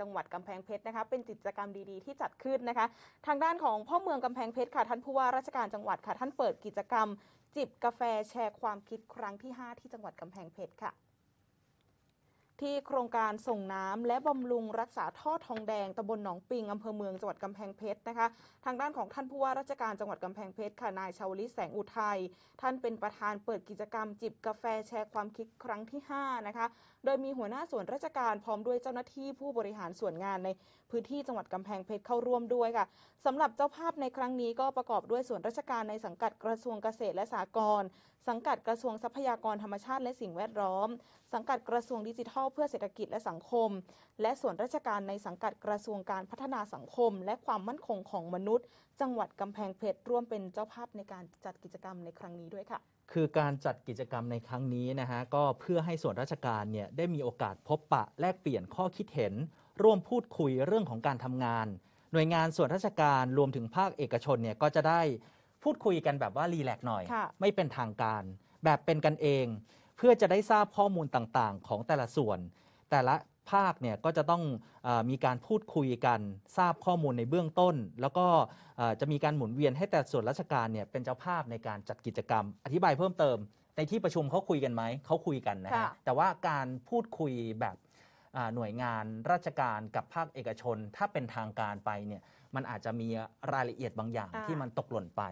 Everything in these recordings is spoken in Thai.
จังหวัดกำแพงเพชรนะคะเป็นกิจกรรมดีๆที่จัดขึ้นนะคะ ทางด้านของพ่อเมืองกำแพงเพชรค่ะท่านผู้ว่าราชการจังหวัดค่ะท่านเปิดกิจกรรม จิบกาแฟแชร์ความคิดครั้งที่ 5 ที่จังหวัดกำแพงเพชรค่ะที่โครงการส่งน้ำและบำรุงรักษาท่อทองแดงตำบลหนองปิงอำเภอเมืองจังหวัดกำแพงเพชรนะคะทางด้านของท่านผู้ว่าราชการจังหวัดกำแพงเพชรค่ะนายชาวลิศแสงอุทัยท่านเป็นประธานเปิดกิจกรรม จิบกาแฟแชร์ความคิดครั้งที่ 5 นะคะ โดยมีหัวหน้าส่วนราชการพร้อมด้วยเจ้าหน้าที่ผู้บริหารส่วนงานในพื้นที่จังหวัดกำแพงเพชรเข้าร่วมด้วยค่ะสำหรับเจ้าภาพในครั้งนี้ก็ประกอบด้วยส่วนราชการในสังกัดกระทรวงเกษตรและสหกรณ์สังกัดกระทรวงทรัพยากรธรรมชาติและสิ่งแวดล้อม สังกัดกระทรวงดิจิทัลเพื่อเศรษฐกิจและสังคม และส่วนราชการในสังกัดกระทรวงการพัฒนาสังคม และความมั่นคงของมนุษย์ จังหวัดกำแพงเพชรร่วมเป็นเจ้าภาพในการจัดกิจกรรมในครั้งนี้ด้วยค่ะคือการจัดกิจกรรมในครั้งนี้นะฮะก็เพื่อให้ส่วนราชการเนี่ยได้มีโอกาสพบปะ แลกเปลี่ยนข้อคิดเห็น ร่วมพูดคุยเรื่องของการทำงาน หน่วยงานส่วนราชการรวมถึงภาคเอกชนเนี่ยก็จะได้พูดคุยกันแบบว่ารีแลกหน่อย ไม่เป็นทางการ แบบเป็นกันเองเพื่อจะได้ทราบข้อมูลต่างๆ ของแต่ละส่วน แต่ละภาคเนี่ยก็จะต้องอมีการพูดคุยกันทราบข้อมูลในเบื้องต้น แล้วก็จะมีการหมุนเวียน ให้แต่ส่วนราชการเนี่ยเป็นเจ้าภาพในการจัดกิจกรรมอธิบายเพิ่มเติมในที่ประชุมเขาคุยกันไหมเขาคุยกันนะฮะแต่ว่าการพูดคุยแบบหน่วยงานราชการกับภาคเอกชนถ้าเป็นทางการไปเนี่ยมันอาจจะมีรายละเอียดบางอย่างที่มันตกหล่นไป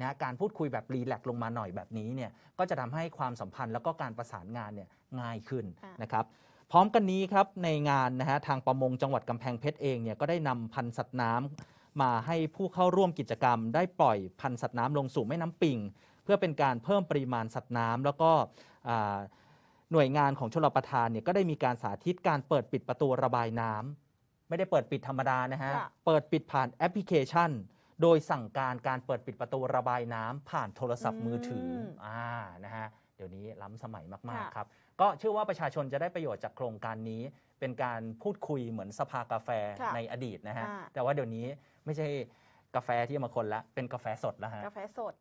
นะการพูดคุยแบบรีแลกลงมาหน่อยแบบนี้เนี่ยก็จะทำให้ความสัมพันธ์แล้วก็การประสานงานเนี่ยง่ายขึ้นนะครับ พร้อมกันนี้ครับในงานนะฮะทางประมงจังหวัดกำแพงเพชรเองเนี่ยก็ได้นำพันธุ์สัตว์น้ำมาให้ผู้เข้าร่วมกิจกรรมได้ปล่อยพันธุ์สัตว์น้ำลงสู่แม่น้ำปิง เพื่อเป็นการเพิ่มปริมาณสัตว์น้ำแล้วก็หน่วยงานของชลประทานเนี่ยก็ได้มีการสาธิตการเปิดปิดประตูระบายน้ำไม่ได้เปิดปิดธรรมดานะฮะะเปิดปิดผ่านแอปพลิเคชัน โดยสั่งการการเปิดปิดประตูระบายน้ำผ่านโทรศัพท์มือถืออ่านะฮะ เดี๋ยวนี้ล้ำสมัยมากๆครับ ก็เชื่อว่าประชาชนจะได้ประโยชน์จากโครงการนี้ เป็นการพูดคุยเหมือนสภากาแฟในอดีตนะฮะ แต่ว่าเดี๋ยวนี้ไม่ใช่กาแฟที่อมาคนละ เป็นกาแฟสดแล้วฮะกาแฟสด